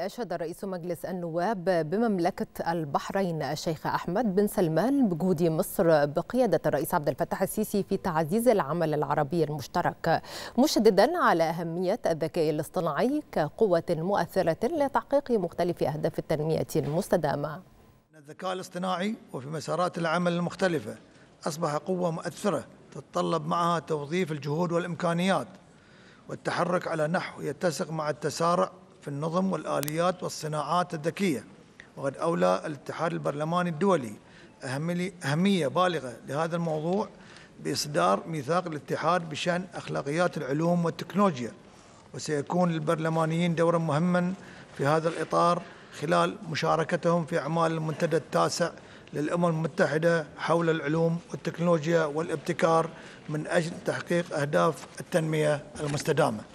أشهد رئيس مجلس النواب بمملكة البحرين الشيخ أحمد بن سلمان بجهود مصر بقيادة الرئيس عبد الفتاح السيسي في تعزيز العمل العربي المشترك مشددا على أهمية الذكاء الاصطناعي كقوة مؤثرة لتحقيق مختلف أهداف التنمية المستدامة الذكاء الاصطناعي وفي مسارات العمل المختلفة أصبح قوة مؤثرة تتطلب معها توظيف الجهود والإمكانيات والتحرك على نحو يتسق مع التسارع في النظم والآليات والصناعات الذكية وقد أولى الاتحاد البرلماني الدولي أهمية بالغة لهذا الموضوع بإصدار ميثاق الاتحاد بشأن أخلاقيات العلوم والتكنولوجيا وسيكون للبرلمانيين دورا مهما في هذا الإطار خلال مشاركتهم في أعمال المنتدى التاسع للأمم المتحدة حول العلوم والتكنولوجيا والابتكار من أجل تحقيق أهداف التنمية المستدامة